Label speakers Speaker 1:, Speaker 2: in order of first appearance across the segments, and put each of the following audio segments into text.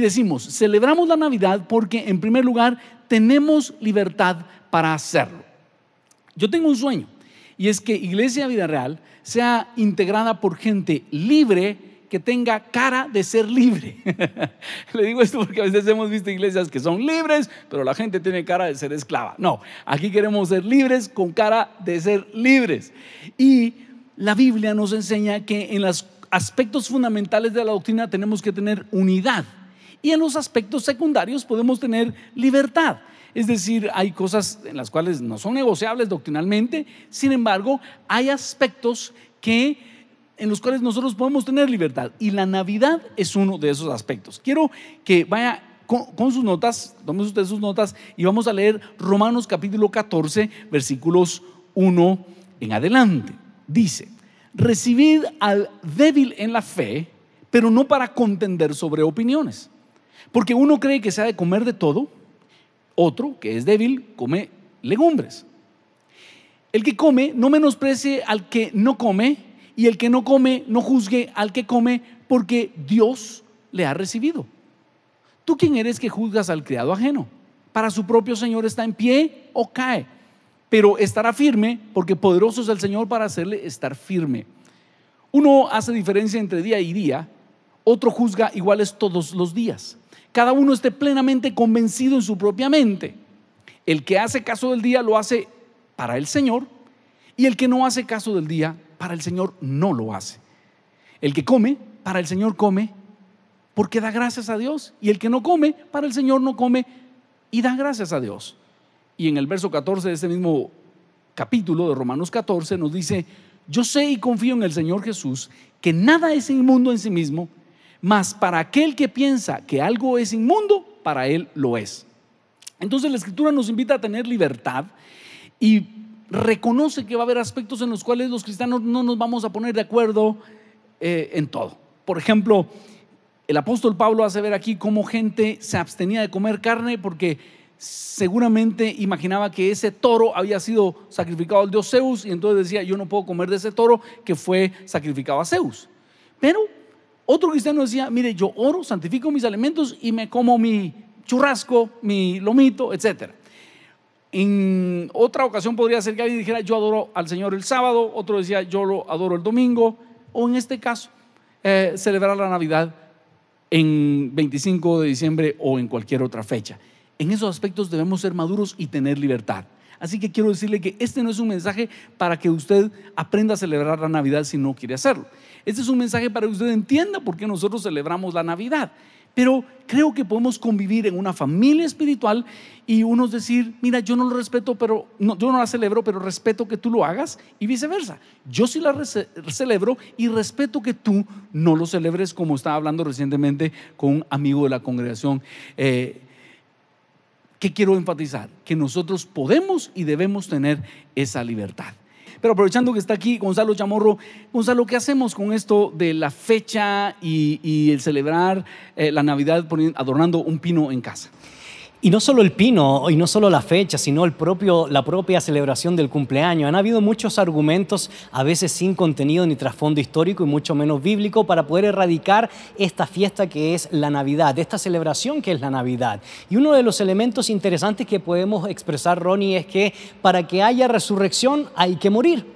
Speaker 1: decimos, celebramos la Navidad porque en primer lugar tenemos libertad para hacerlo. Yo tengo un sueño y es que Iglesia Vida Real sea integrada por gente libre que tenga cara de ser libre. Le digo esto porque a veces hemos visto iglesias que son libres, pero la gente tiene cara de ser esclava. No, aquí queremos ser libres con cara de ser libres. Y la Biblia nos enseña que en los aspectos fundamentales de la doctrina tenemos que tener unidad. Y en los aspectos secundarios podemos tener libertad. Es decir, hay cosas en las cuales no son negociables doctrinalmente, sin embargo, hay aspectos que en los cuales nosotros podemos tener libertad. Y la Navidad es uno de esos aspectos. Quiero que vaya con, con sus notas, tomen ustedes sus notas y vamos a leer Romanos capítulo 14, versículos 1 en adelante. Dice, recibid al débil en la fe, pero no para contender sobre opiniones porque uno cree que se ha de comer de todo, otro, que es débil, come legumbres. El que come no menosprecie al que no come, y el que no come no juzgue al que come, porque Dios le ha recibido. ¿Tú quién eres que juzgas al criado ajeno? Para su propio Señor está en pie o cae, pero estará firme, porque poderoso es el Señor para hacerle estar firme. Uno hace diferencia entre día y día, otro juzga iguales todos los días. Cada uno esté plenamente convencido en su propia mente. El que hace caso del día lo hace para el Señor y el que no hace caso del día para el Señor no lo hace. El que come, para el Señor come porque da gracias a Dios y el que no come, para el Señor no come y da gracias a Dios. Y en el verso 14 de este mismo capítulo de Romanos 14 nos dice, yo sé y confío en el Señor Jesús que nada es inmundo en sí mismo mas para aquel que piensa que algo es inmundo, para él lo es. Entonces la escritura nos invita a tener libertad y reconoce que va a haber aspectos en los cuales los cristianos no nos vamos a poner de acuerdo eh, en todo. Por ejemplo, el apóstol Pablo hace ver aquí cómo gente se abstenía de comer carne porque seguramente imaginaba que ese toro había sido sacrificado al dios Zeus y entonces decía, yo no puedo comer de ese toro que fue sacrificado a Zeus. Pero otro cristiano decía, mire, yo oro, santifico mis alimentos y me como mi churrasco, mi lomito, etc. En otra ocasión podría ser que alguien dijera, yo adoro al Señor el sábado, otro decía, yo lo adoro el domingo, o en este caso, eh, celebrar la Navidad en 25 de diciembre o en cualquier otra fecha. En esos aspectos debemos ser maduros y tener libertad. Así que quiero decirle que este no es un mensaje para que usted aprenda a celebrar la Navidad si no quiere hacerlo. Este es un mensaje para que usted entienda por qué nosotros celebramos la Navidad. Pero creo que podemos convivir en una familia espiritual y unos decir, mira, yo no lo respeto, pero yo no la celebro, pero respeto que tú lo hagas y viceversa. Yo sí la celebro y respeto que tú no lo celebres, como estaba hablando recientemente con un amigo de la congregación. Eh, ¿Qué quiero enfatizar? Que nosotros podemos y debemos tener esa libertad. Pero aprovechando que está aquí Gonzalo Chamorro, Gonzalo, ¿qué hacemos con esto de la fecha y, el celebrar eh, la Navidad adornando
Speaker 2: un pino en casa? Y no solo el pino, y no solo la fecha, sino el propio, la propia celebración del cumpleaños. Han habido muchos argumentos, a veces sin contenido ni trasfondo histórico y mucho menos bíblico, para poder erradicar esta fiesta que es la Navidad, esta celebración que es la Navidad. Y uno de los elementos interesantes que podemos expresar, Ronnie, es que para que haya resurrección hay que morir.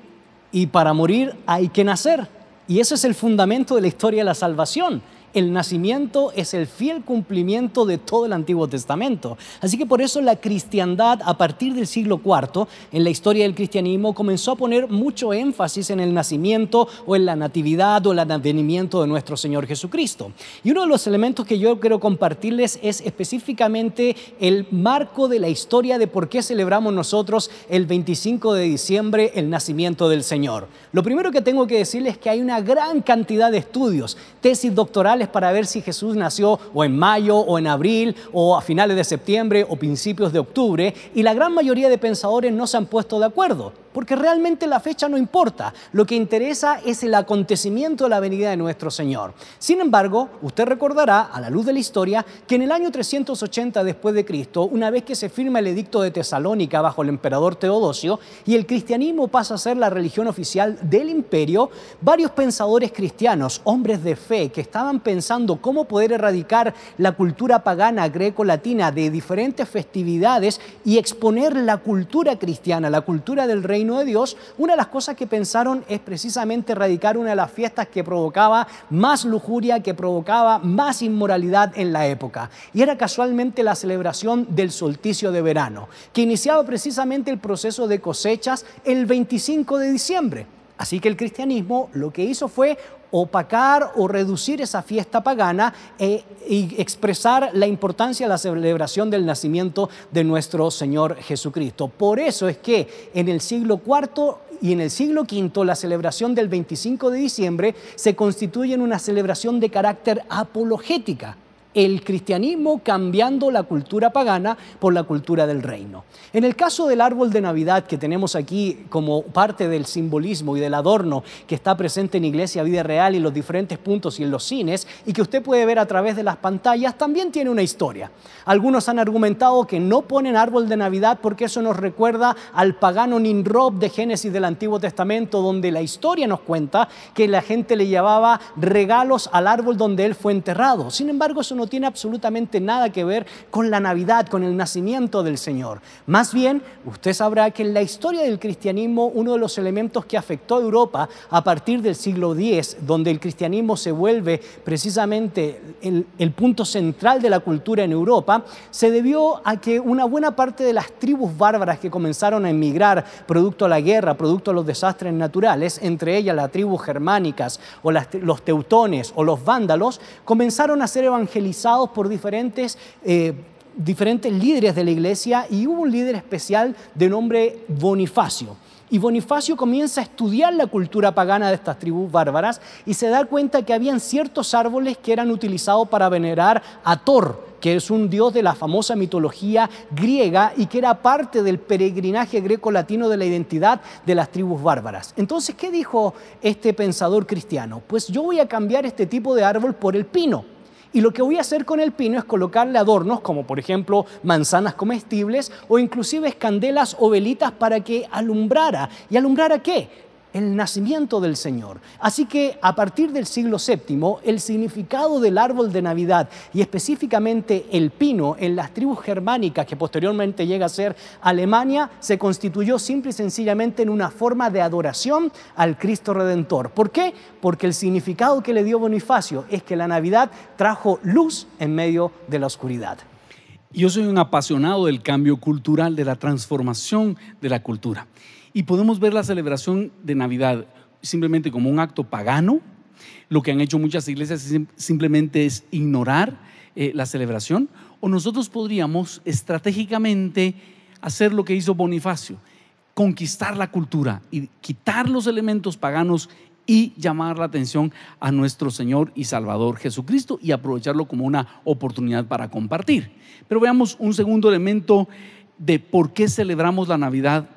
Speaker 2: Y para morir hay que nacer. Y ese es el fundamento de la historia de la salvación el nacimiento es el fiel cumplimiento de todo el Antiguo Testamento. Así que por eso la cristiandad a partir del siglo IV en la historia del cristianismo comenzó a poner mucho énfasis en el nacimiento o en la natividad o el advenimiento de nuestro Señor Jesucristo. Y uno de los elementos que yo quiero compartirles es específicamente el marco de la historia de por qué celebramos nosotros el 25 de diciembre el nacimiento del Señor. Lo primero que tengo que decirles es que hay una gran cantidad de estudios, tesis doctorales, para ver si Jesús nació o en mayo o en abril o a finales de septiembre o principios de octubre y la gran mayoría de pensadores no se han puesto de acuerdo, porque realmente la fecha no importa, lo que interesa es el acontecimiento de la venida de nuestro Señor. Sin embargo, usted recordará, a la luz de la historia, que en el año 380 después de Cristo, una vez que se firma el edicto de Tesalónica bajo el emperador Teodosio y el cristianismo pasa a ser la religión oficial del imperio, varios pensadores cristianos, hombres de fe que estaban pensando pensando cómo poder erradicar la cultura pagana greco-latina de diferentes festividades y exponer la cultura cristiana, la cultura del reino de Dios, una de las cosas que pensaron es precisamente erradicar una de las fiestas que provocaba más lujuria, que provocaba más inmoralidad en la época. Y era casualmente la celebración del solsticio de verano, que iniciaba precisamente el proceso de cosechas el 25 de diciembre. Así que el cristianismo lo que hizo fue opacar o reducir esa fiesta pagana eh, y expresar la importancia de la celebración del nacimiento de nuestro Señor Jesucristo. Por eso es que en el siglo IV y en el siglo V la celebración del 25 de diciembre se constituye en una celebración de carácter apologética el cristianismo cambiando la cultura pagana por la cultura del reino. En el caso del árbol de Navidad que tenemos aquí como parte del simbolismo y del adorno que está presente en Iglesia Vida Real y los diferentes puntos y en los cines y que usted puede ver a través de las pantallas, también tiene una historia. Algunos han argumentado que no ponen árbol de Navidad porque eso nos recuerda al pagano Ninrob de Génesis del Antiguo Testamento, donde la historia nos cuenta que la gente le llevaba regalos al árbol donde él fue enterrado. Sin embargo, eso no no tiene absolutamente nada que ver con la Navidad, con el nacimiento del Señor. Más bien, usted sabrá que en la historia del cristianismo uno de los elementos que afectó a Europa a partir del siglo X, donde el cristianismo se vuelve precisamente el, punto central de la cultura en Europa, se debió a que una buena parte de las tribus bárbaras que comenzaron a emigrar producto a la guerra, producto a los desastres naturales, entre ellas las tribus germánicas o los teutones o los vándalos, comenzaron a ser evangelizados por diferentes... Eh, diferentes líderes de la iglesia y hubo un líder especial de nombre Bonifacio. Y Bonifacio comienza a estudiar la cultura pagana de estas tribus bárbaras y se da cuenta que habían ciertos árboles que eran utilizados para venerar a Thor, que es un dios de la famosa mitología griega y que era parte del peregrinaje greco-latino de la identidad de las tribus bárbaras. Entonces, ¿qué dijo este pensador cristiano? Pues yo voy a cambiar este tipo de árbol por el pino y lo que voy a hacer con el pino es colocarle adornos, como por ejemplo manzanas comestibles o inclusive candelas o velitas para que alumbrara. ¿Y alumbrara qué? el nacimiento del Señor. Así que a partir del siglo VII, el significado del árbol de Navidad y específicamente el pino en las tribus germánicas que posteriormente llega a ser Alemania, se constituyó simple y sencillamente en una forma de adoración al Cristo Redentor. ¿Por qué? Porque el significado que le dio Bonifacio es que la Navidad trajo luz en medio de la oscuridad.
Speaker 1: Yo soy un apasionado del cambio cultural, de la transformación de la cultura. Y podemos ver la celebración de Navidad simplemente como un acto pagano. Lo que han hecho muchas iglesias simplemente es ignorar eh, la celebración. O nosotros podríamos estratégicamente hacer lo que hizo Bonifacio, conquistar la cultura y quitar los elementos paganos y llamar la atención a nuestro Señor y Salvador Jesucristo y aprovecharlo como una oportunidad para compartir. Pero veamos un segundo elemento de por qué celebramos la Navidad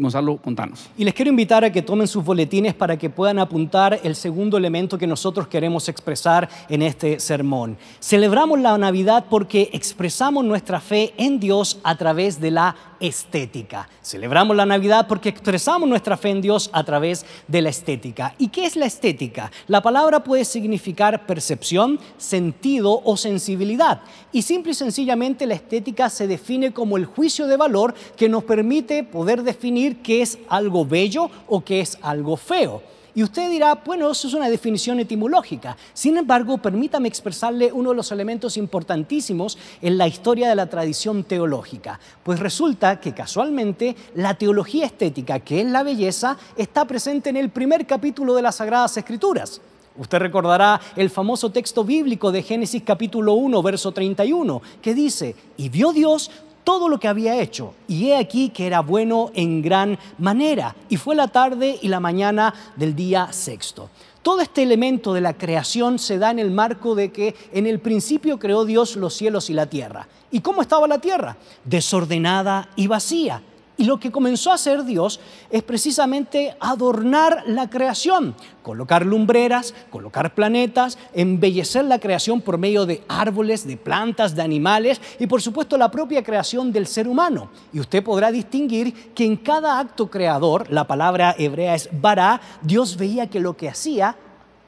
Speaker 1: Gonzalo, contanos.
Speaker 2: Y les quiero invitar a que tomen sus boletines para que puedan apuntar el segundo elemento que nosotros queremos expresar en este sermón. Celebramos la Navidad porque expresamos nuestra fe en Dios a través de la estética. Celebramos la Navidad porque expresamos nuestra fe en Dios a través de la estética. ¿Y qué es la estética? La palabra puede significar percepción, sentido o sensibilidad. Y simple y sencillamente la estética se define como el juicio de valor que nos permite poder definir que es algo bello o que es algo feo. Y usted dirá, bueno, eso es una definición etimológica. Sin embargo, permítame expresarle uno de los elementos importantísimos en la historia de la tradición teológica. Pues resulta que casualmente la teología estética, que es la belleza, está presente en el primer capítulo de las Sagradas Escrituras. Usted recordará el famoso texto bíblico de Génesis capítulo 1, verso 31, que dice, y vio Dios todo lo que había hecho, y he aquí que era bueno en gran manera, y fue la tarde y la mañana del día sexto. Todo este elemento de la creación se da en el marco de que en el principio creó Dios los cielos y la tierra. ¿Y cómo estaba la tierra? Desordenada y vacía y lo que comenzó a hacer Dios es precisamente adornar la creación, colocar lumbreras, colocar planetas, embellecer la creación por medio de árboles, de plantas, de animales y por supuesto la propia creación del ser humano. Y usted podrá distinguir que en cada acto creador, la palabra hebrea es bara, Dios veía que lo que hacía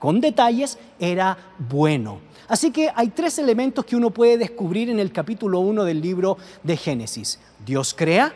Speaker 2: con detalles era bueno. Así que hay tres elementos que uno puede descubrir en el capítulo 1 del libro de Génesis. Dios crea,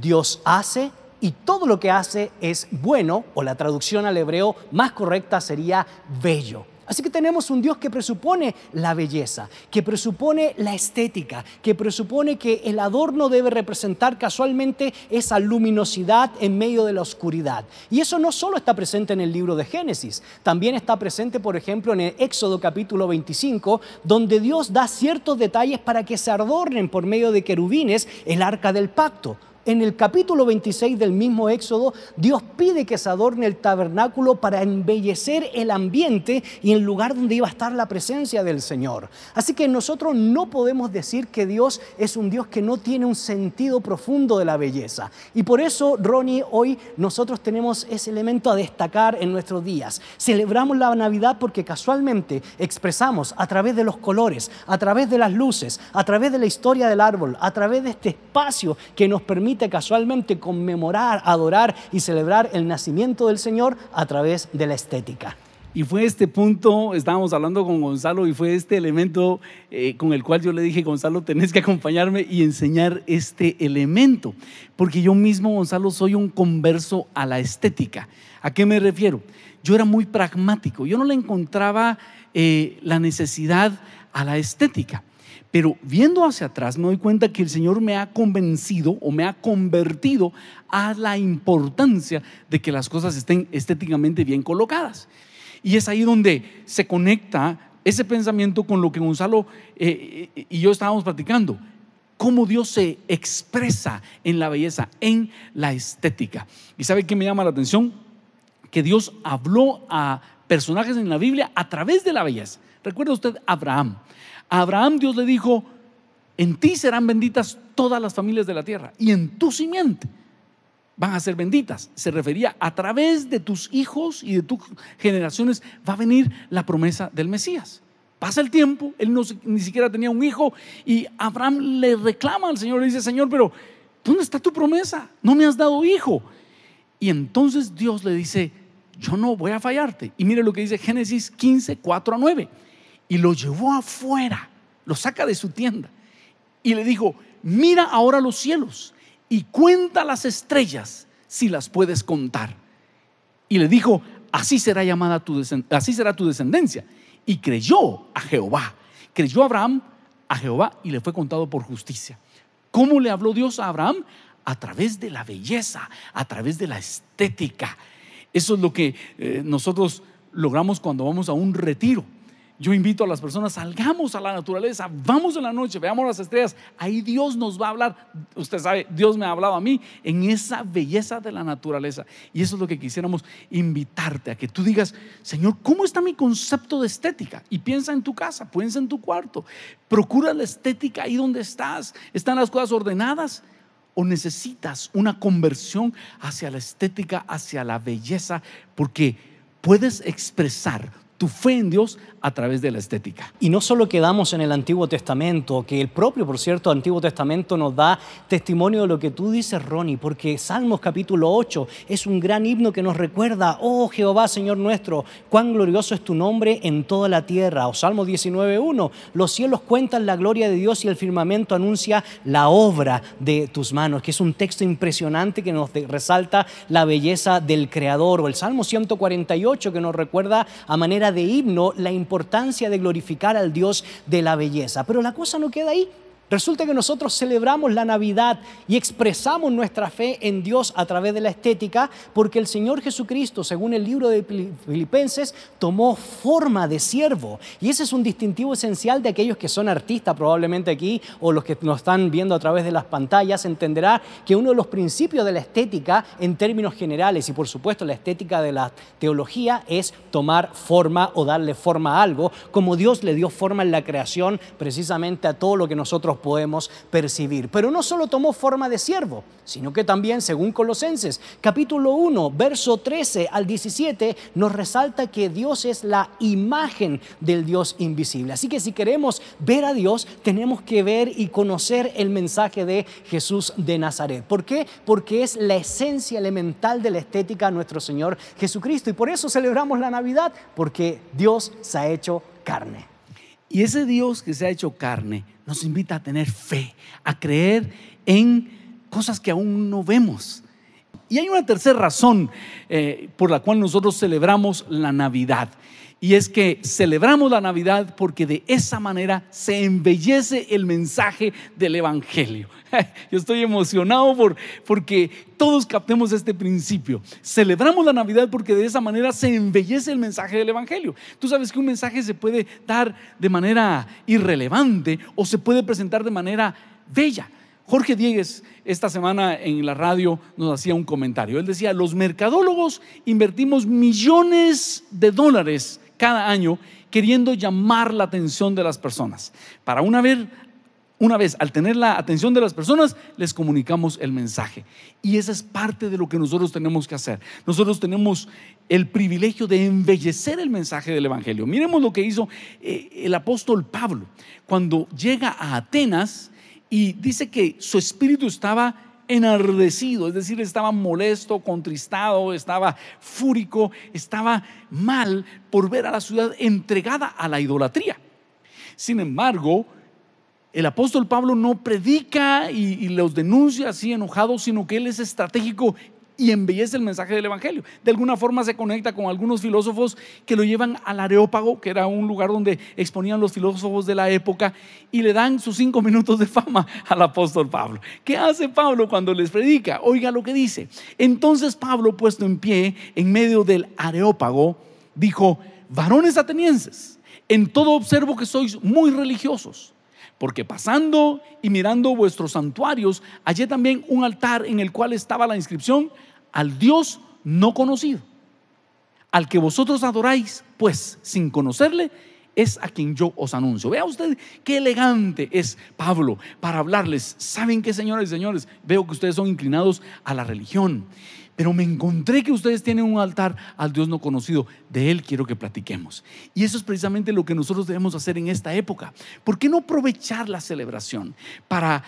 Speaker 2: Dios hace y todo lo que hace es bueno, o la traducción al hebreo más correcta sería bello. Así que tenemos un Dios que presupone la belleza, que presupone la estética, que presupone que el adorno debe representar casualmente esa luminosidad en medio de la oscuridad. Y eso no solo está presente en el libro de Génesis, también está presente, por ejemplo, en el Éxodo capítulo 25, donde Dios da ciertos detalles para que se adornen por medio de querubines el arca del pacto en el capítulo 26 del mismo Éxodo, Dios pide que se adorne el tabernáculo para embellecer el ambiente y el lugar donde iba a estar la presencia del Señor. Así que nosotros no podemos decir que Dios es un Dios que no tiene un sentido profundo de la belleza. Y por eso, Ronnie, hoy nosotros tenemos ese elemento a destacar en nuestros días. Celebramos la Navidad porque casualmente expresamos a través de los colores, a través de las luces, a través de la historia del árbol, a través de este espacio que nos permite casualmente conmemorar, adorar y celebrar el nacimiento del Señor a través de la estética. Y fue
Speaker 1: este punto, estábamos hablando con Gonzalo y fue este elemento eh, con el cual yo le dije, Gonzalo, tenés que acompañarme y enseñar este elemento. Porque yo mismo, Gonzalo, soy un converso a la estética. ¿A qué me refiero? Yo era muy pragmático, yo no le encontraba eh, la necesidad a la estética. Pero viendo hacia atrás me doy cuenta que el Señor me ha convencido o me ha convertido a la importancia de que las cosas estén estéticamente bien colocadas. Y es ahí donde se conecta ese pensamiento con lo que Gonzalo eh, y yo estábamos platicando. Cómo Dios se expresa en la belleza, en la estética. ¿Y sabe qué me llama la atención? Que Dios habló a personajes en la Biblia a través de la belleza. Recuerda usted Abraham. Abraham Dios le dijo, en ti serán benditas todas las familias de la tierra y en tu simiente van a ser benditas. Se refería a través de tus hijos y de tus generaciones va a venir la promesa del Mesías. Pasa el tiempo, él no, ni siquiera tenía un hijo y Abraham le reclama al Señor, le dice, Señor, pero ¿dónde está tu promesa? No me has dado hijo. Y entonces Dios le dice, yo no voy a fallarte. Y mire lo que dice Génesis 15, 4 a 9 y lo llevó afuera, lo saca de su tienda y le dijo, mira ahora los cielos y cuenta las estrellas si las puedes contar. Y le dijo, así será llamada tu, así será tu descendencia. Y creyó a Jehová, creyó Abraham a Jehová y le fue contado por justicia. ¿Cómo le habló Dios a Abraham? A través de la belleza, a través de la estética. Eso es lo que eh, nosotros logramos cuando vamos a un retiro yo invito a las personas, salgamos a la naturaleza, vamos en la noche, veamos las estrellas. Ahí Dios nos va a hablar. Usted sabe, Dios me ha hablado a mí en esa belleza de la naturaleza. Y eso es lo que quisiéramos invitarte a que tú digas, Señor, ¿cómo está mi concepto de estética? Y piensa en tu casa, piensa en tu cuarto. Procura la estética ahí donde estás. ¿Están las cosas ordenadas? ¿O necesitas una conversión
Speaker 2: hacia la estética, hacia la belleza? Porque puedes expresar tu fe en Dios a través de la estética. Y no solo quedamos en el Antiguo Testamento, que el propio, por cierto, Antiguo Testamento nos da testimonio de lo que tú dices, Ronnie, porque Salmos capítulo 8 es un gran himno que nos recuerda, oh Jehová, Señor nuestro, cuán glorioso es tu nombre en toda la tierra. O Salmo 19.1, los cielos cuentan la gloria de Dios y el firmamento anuncia la obra de tus manos, que es un texto impresionante que nos resalta la belleza del Creador. O el Salmo 148 que nos recuerda a manera de himno la importancia de glorificar al Dios de la belleza. Pero la cosa no queda ahí. Resulta que nosotros celebramos la Navidad y expresamos nuestra fe en Dios a través de la estética porque el Señor Jesucristo, según el libro de Filipenses, tomó forma de siervo. Y ese es un distintivo esencial de aquellos que son artistas probablemente aquí o los que nos están viendo a través de las pantallas, entenderá que uno de los principios de la estética en términos generales y por supuesto la estética de la teología es tomar forma o darle forma a algo, como Dios le dio forma en la creación precisamente a todo lo que nosotros podemos percibir. Pero no solo tomó forma de siervo, sino que también, según Colosenses, capítulo 1, verso 13 al 17, nos resalta que Dios es la imagen del Dios invisible. Así que si queremos ver a Dios, tenemos que ver y conocer el mensaje de Jesús de Nazaret. ¿Por qué? Porque es la esencia elemental de la estética de nuestro Señor Jesucristo. Y por eso celebramos la Navidad, porque Dios se ha hecho carne. Y ese Dios que se ha hecho carne nos invita a
Speaker 1: tener fe, a creer en cosas que aún no vemos, y hay una tercera razón eh, por la cual nosotros celebramos la Navidad. Y es que celebramos la Navidad porque de esa manera se embellece el mensaje del Evangelio. Yo estoy emocionado por, porque todos captemos este principio. Celebramos la Navidad porque de esa manera se embellece el mensaje del Evangelio. Tú sabes que un mensaje se puede dar de manera irrelevante o se puede presentar de manera bella. Jorge Diegues esta semana en la radio nos hacía un comentario. Él decía, los mercadólogos invertimos millones de dólares cada año queriendo llamar la atención de las personas. Para una vez, una vez al tener la atención de las personas, les comunicamos el mensaje. Y esa es parte de lo que nosotros tenemos que hacer. Nosotros tenemos el privilegio de embellecer el mensaje del Evangelio. Miremos lo que hizo eh, el apóstol Pablo. Cuando llega a Atenas, y dice que su espíritu estaba enardecido, es decir, estaba molesto, contristado, estaba fúrico, estaba mal por ver a la ciudad entregada a la idolatría. Sin embargo, el apóstol Pablo no predica y, los denuncia así enojados, sino que él es estratégico y embellece el mensaje del Evangelio. De alguna forma se conecta con algunos filósofos que lo llevan al Areópago, que era un lugar donde exponían los filósofos de la época, y le dan sus cinco minutos de fama al apóstol Pablo. ¿Qué hace Pablo cuando les predica? Oiga lo que dice. Entonces Pablo, puesto en pie en medio del Areópago, dijo, varones atenienses, en todo observo que sois muy religiosos porque pasando y mirando vuestros santuarios, hallé también un altar en el cual estaba la inscripción al Dios no conocido, al que vosotros adoráis, pues sin conocerle, es a quien yo os anuncio. Vea usted qué elegante es Pablo para hablarles. ¿Saben qué, señores y señores? Veo que ustedes son inclinados a la religión pero me encontré que ustedes tienen un altar al Dios no conocido. De Él quiero que platiquemos. Y eso es precisamente lo que nosotros debemos hacer en esta época. ¿Por qué no aprovechar la celebración para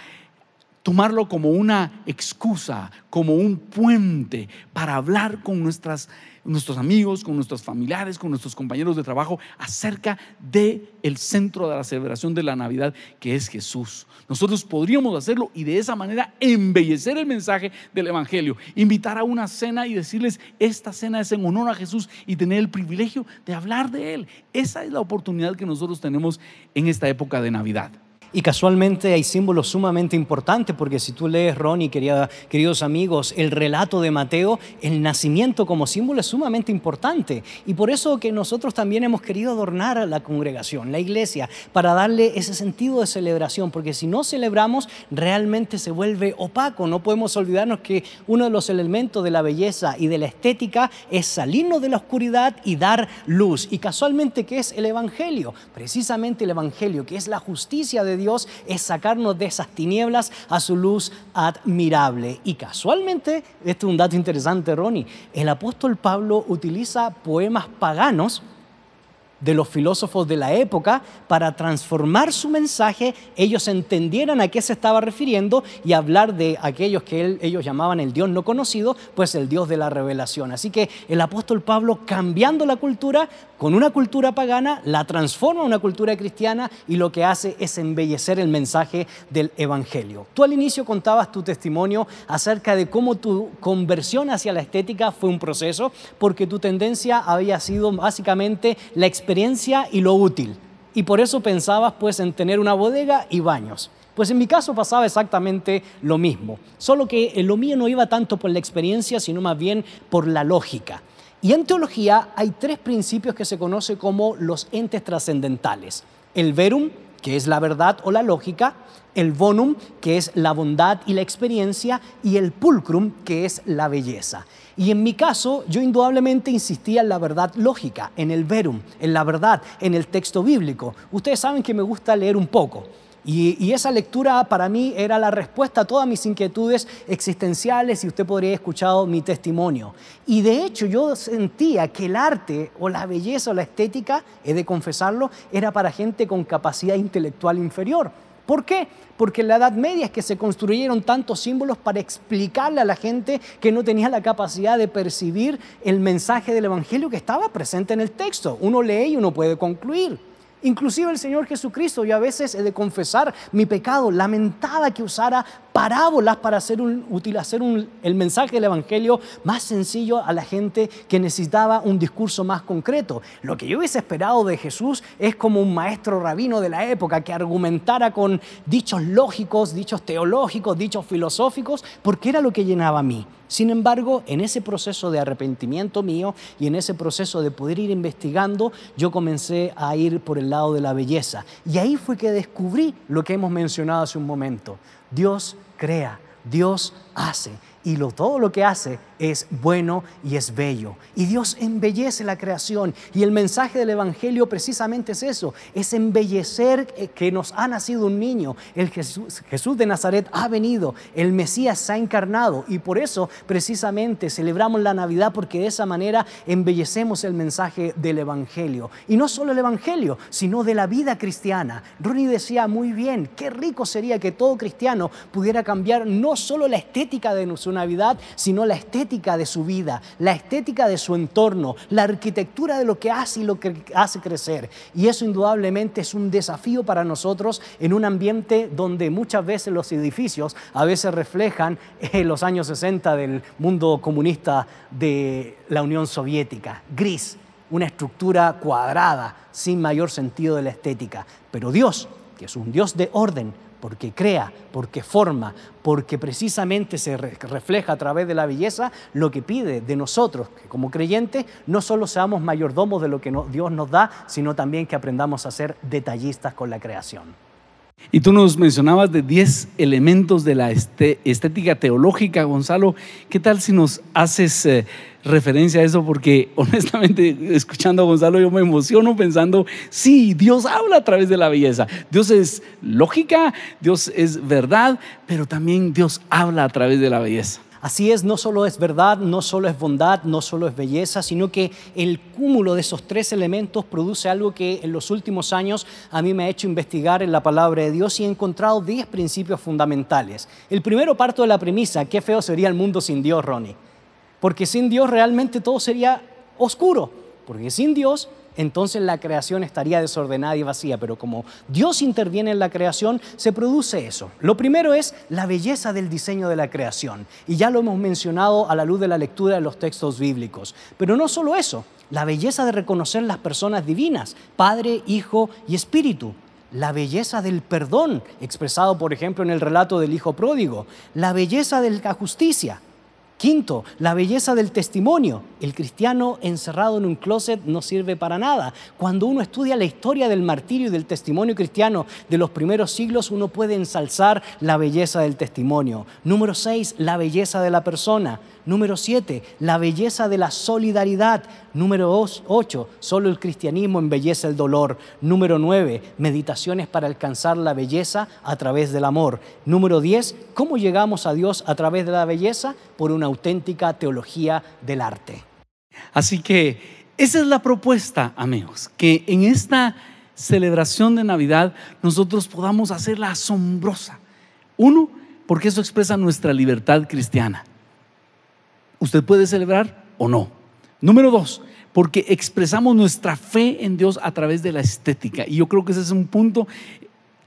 Speaker 1: tomarlo como una excusa, como un puente para hablar con nuestras, nuestros amigos, con nuestros familiares, con nuestros compañeros de trabajo acerca del el centro de la celebración de la Navidad, que es Jesús. Nosotros podríamos hacerlo y de esa manera embellecer el mensaje del Evangelio, invitar a una cena y decirles, esta cena es en honor a Jesús y tener el privilegio de hablar de Él.
Speaker 2: Esa es la oportunidad que nosotros tenemos en esta época de Navidad. Y casualmente hay símbolos sumamente importantes, porque si tú lees, Ronnie, queridos amigos, el relato de Mateo, el nacimiento como símbolo es sumamente importante. Y por eso que nosotros también hemos querido adornar a la congregación, la iglesia, para darle ese sentido de celebración, porque si no celebramos, realmente se vuelve opaco. No podemos olvidarnos que uno de los elementos de la belleza y de la estética es salirnos de la oscuridad y dar luz. Y casualmente, ¿qué es el Evangelio? Precisamente el Evangelio, que es la justicia de Dios es sacarnos de esas tinieblas a su luz admirable. Y casualmente, este es un dato interesante, Ronnie, el apóstol Pablo utiliza poemas paganos de los filósofos de la época para transformar su mensaje, ellos entendieran a qué se estaba refiriendo y hablar de aquellos que él, ellos llamaban el Dios no conocido, pues el Dios de la revelación. Así que el apóstol Pablo cambiando la cultura con una cultura pagana, la transforma en una cultura cristiana y lo que hace es embellecer el mensaje del Evangelio. Tú al inicio contabas tu testimonio acerca de cómo tu conversión hacia la estética fue un proceso, porque tu tendencia había sido básicamente la experiencia experiencia y lo útil. Y por eso pensabas pues en tener una bodega y baños. Pues en mi caso pasaba exactamente lo mismo, solo que eh, lo mío no iba tanto por la experiencia, sino más bien por la lógica. Y en teología hay tres principios que se conocen como los entes trascendentales. El verum, que es la verdad o la lógica, el bonum, que es la bondad y la experiencia, y el pulcrum, que es la belleza. Y en mi caso, yo indudablemente insistía en la verdad lógica, en el verum, en la verdad, en el texto bíblico. Ustedes saben que me gusta leer un poco. Y, esa lectura para mí era la respuesta a todas mis inquietudes existenciales y usted podría haber escuchado mi testimonio. Y de hecho yo sentía que el arte o la belleza o la estética, he de confesarlo, era para gente con capacidad intelectual inferior. ¿Por qué? Porque en la Edad Media es que se construyeron tantos símbolos para explicarle a la gente que no tenía la capacidad de percibir el mensaje del Evangelio que estaba presente en el texto. Uno lee y uno puede concluir. Inclusive el Señor Jesucristo, yo a veces he de confesar mi pecado, lamentaba que usara parábolas para hacer útil, hacer el mensaje del Evangelio más sencillo a la gente que necesitaba un discurso más concreto. Lo que yo hubiese esperado de Jesús es como un maestro rabino de la época que argumentara con dichos lógicos, dichos teológicos, dichos filosóficos, porque era lo que llenaba a mí. Sin embargo, en ese proceso de arrepentimiento mío y en ese proceso de poder ir investigando, yo comencé a ir por el lado de la belleza. Y ahí fue que descubrí lo que hemos mencionado hace un momento. Dios crea, Dios hace y lo, todo lo que hace es bueno y es bello. Y Dios embellece la creación y el mensaje del Evangelio precisamente es eso, es embellecer que nos ha nacido un niño. El Jesús, de Nazaret ha venido, el Mesías se ha encarnado y por eso precisamente celebramos la Navidad porque de esa manera embellecemos el mensaje del Evangelio. Y no solo el Evangelio, sino de la vida cristiana. Ronnie decía muy bien, qué rico sería que todo cristiano pudiera cambiar no solo la estética de nuestro navidad sino la estética de su vida, la estética de su entorno, la arquitectura de lo que hace y lo que hace crecer. Y eso indudablemente es un desafío para nosotros en un ambiente donde muchas veces los edificios a veces reflejan eh, los años 60 del mundo comunista de la Unión Soviética, gris, una estructura cuadrada, sin mayor sentido de la estética. Pero Dios, que es un Dios de orden, porque crea, porque forma, porque precisamente se refleja a través de la belleza lo que pide de nosotros, que como creyentes no solo seamos mayordomos de lo que Dios nos da, sino también que aprendamos a ser detallistas con la creación.
Speaker 1: Y tú nos mencionabas de 10 elementos de la este, estética teológica, Gonzalo. ¿Qué tal si nos haces eh, referencia a eso? Porque honestamente, escuchando a Gonzalo, yo me emociono pensando, sí, Dios habla a través de la belleza. Dios es lógica, Dios
Speaker 2: es verdad, pero también Dios habla a través de la belleza. Así es, no solo es verdad, no solo es bondad, no solo es belleza, sino que el cúmulo de esos tres elementos produce algo que en los últimos años a mí me ha hecho investigar en la palabra de Dios y he encontrado diez principios fundamentales. El primero parto de la premisa, qué feo sería el mundo sin Dios, Ronnie. Porque sin Dios realmente todo sería oscuro, porque sin Dios entonces la creación estaría desordenada y vacía, pero como Dios interviene en la creación, se produce eso. Lo primero es la belleza del diseño de la creación, y ya lo hemos mencionado a la luz de la lectura de los textos bíblicos, pero no solo eso, la belleza de reconocer las personas divinas, Padre, Hijo y Espíritu, la belleza del perdón, expresado por ejemplo en el relato del Hijo Pródigo, la belleza de la justicia, Quinto, la belleza del testimonio. El cristiano encerrado en un closet no sirve para nada. Cuando uno estudia la historia del martirio y del testimonio cristiano de los primeros siglos, uno puede ensalzar la belleza del testimonio. Número seis, la belleza de la persona. Número siete, la belleza de la solidaridad. Número ocho, solo el cristianismo embellece el dolor. Número nueve, meditaciones para alcanzar la belleza a través del amor. Número diez, ¿cómo llegamos a Dios a través de la belleza? Por una auténtica teología del arte.
Speaker 1: Así que esa es la propuesta, amigos, que en esta celebración de Navidad nosotros podamos hacerla asombrosa. Uno, porque eso expresa nuestra libertad cristiana. Usted puede celebrar o no. Número dos, porque expresamos nuestra fe en Dios a través de la estética. Y yo creo que ese es un punto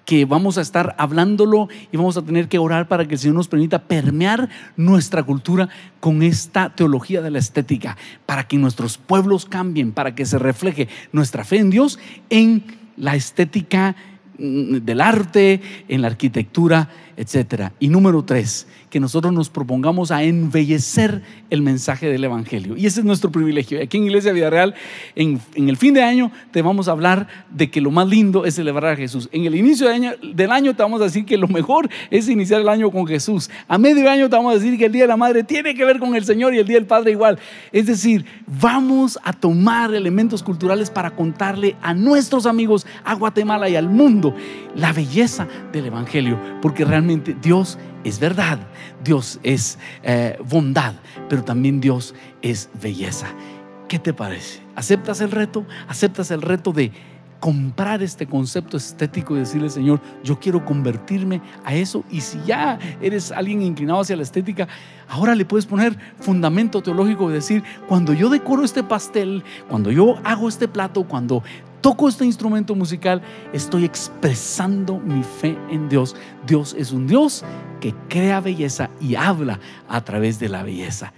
Speaker 1: que vamos a estar hablándolo y vamos a tener que orar para que el Señor nos permita permear nuestra cultura con esta teología de la estética, para que nuestros pueblos cambien, para que se refleje nuestra fe en Dios en la estética mm, del arte, en la arquitectura etcétera Y número tres, que nosotros nos propongamos a embellecer el mensaje del Evangelio. Y ese es nuestro privilegio. Aquí en Iglesia Vida Real, en, el fin de año, te vamos a hablar de que lo más lindo es celebrar a Jesús. En el inicio del año, del año te vamos a decir que lo mejor es iniciar el año con Jesús. A medio año te vamos a decir que el Día de la Madre tiene que ver con el Señor y el Día del Padre igual. Es decir, vamos a tomar elementos culturales para contarle a nuestros amigos, a Guatemala y al mundo, la belleza del Evangelio. Porque realmente Dios es verdad, Dios es eh, bondad, pero también Dios es belleza. ¿Qué te parece? ¿Aceptas el reto? ¿Aceptas el reto de comprar este concepto estético y decirle, Señor, yo quiero convertirme a eso. Y si ya eres alguien inclinado hacia la estética, ahora le puedes poner fundamento teológico y decir, cuando yo decoro este pastel, cuando yo hago este plato, cuando toco este instrumento musical, estoy expresando mi fe en Dios. Dios es un Dios que crea belleza y habla a través de la belleza.